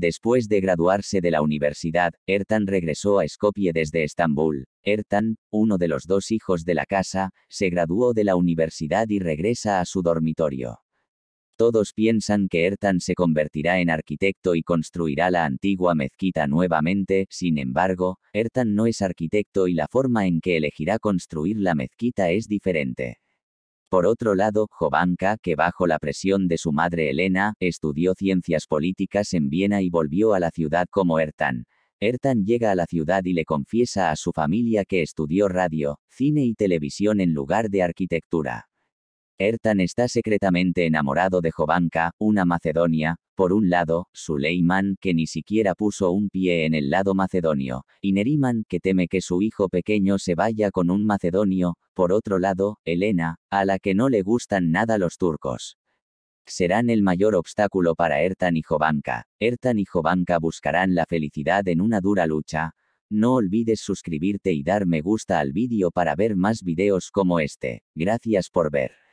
Después de graduarse de la universidad, Ertan regresó a Skopje desde Estambul. Ertan, uno de los dos hijos de la casa, se graduó de la universidad y regresa a su dormitorio. Todos piensan que Ertan se convertirá en arquitecto y construirá la antigua mezquita nuevamente, sin embargo, Ertan no es arquitecto y la forma en que elegirá construir la mezquita es diferente. Por otro lado, Jovanka, que bajo la presión de su madre Elena, estudió ciencias políticas en Viena y volvió a la ciudad como Ertan. Ertan llega a la ciudad y le confiesa a su familia que estudió radio, cine y televisión en lugar de arquitectura. Ertan está secretamente enamorado de Jovanka, una macedonia, por un lado, Suleiman, que ni siquiera puso un pie en el lado macedonio, y Neriman, que teme que su hijo pequeño se vaya con un macedonio, por otro lado, Elena, a la que no le gustan nada los turcos. Serán el mayor obstáculo para Ertan y Jovanka. Ertan y Jovanka buscarán la felicidad en una dura lucha. No olvides suscribirte y dar me gusta al vídeo para ver más videos como este. Gracias por ver.